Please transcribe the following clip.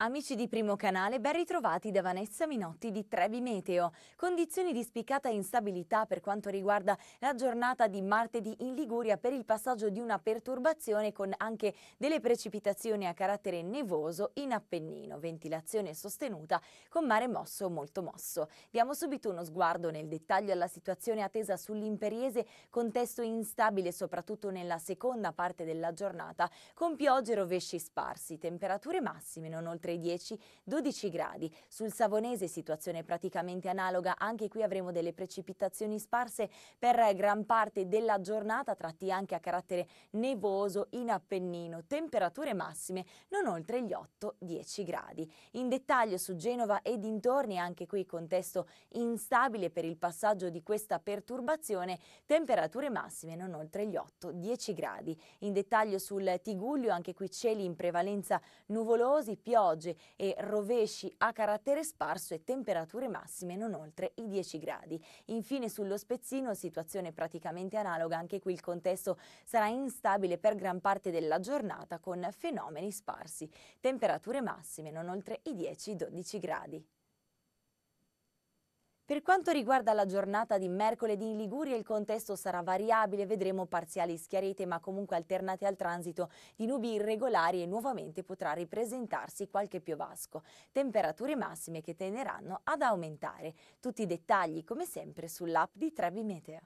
Amici di Primo Canale, ben ritrovati da Vanessa Minotti di Trebi Meteo. Condizioni di spiccata instabilità per quanto riguarda la giornata di martedì in Liguria per il passaggio di una perturbazione con anche delle precipitazioni a carattere nevoso in Appennino, ventilazione sostenuta con mare mosso molto mosso. Diamo subito uno sguardo nel dettaglio alla situazione attesa sull'imperiese, contesto instabile soprattutto nella seconda parte della giornata, con piogge e rovesci sparsi, temperature massime non oltre tra i 10-12 gradi. Sul Savonese situazione praticamente analoga, anche qui avremo delle precipitazioni sparse per gran parte della giornata, tratti anche a carattere nevoso in Appennino. Temperature massime non oltre gli 8-10 gradi. In dettaglio su Genova e dintorni, anche qui contesto instabile per il passaggio di questa perturbazione, temperature massime non oltre gli 8-10 gradi. In dettaglio sul Tiguglio, anche qui cieli in prevalenza nuvolosi, piogge piogge e rovesci a carattere sparso e temperature massime non oltre i 10 gradi. Infine sullo Spezzino, situazione praticamente analoga, anche qui il contesto sarà instabile per gran parte della giornata con fenomeni sparsi, temperature massime non oltre i 10-12 gradi. Per quanto riguarda la giornata di mercoledì in Liguria il contesto sarà variabile, vedremo parziali schiarite ma comunque alternate al transito di nubi irregolari e nuovamente potrà ripresentarsi qualche piovasco. Temperature massime che tenderanno ad aumentare. Tutti i dettagli come sempre sull'app di Trebi Meteo.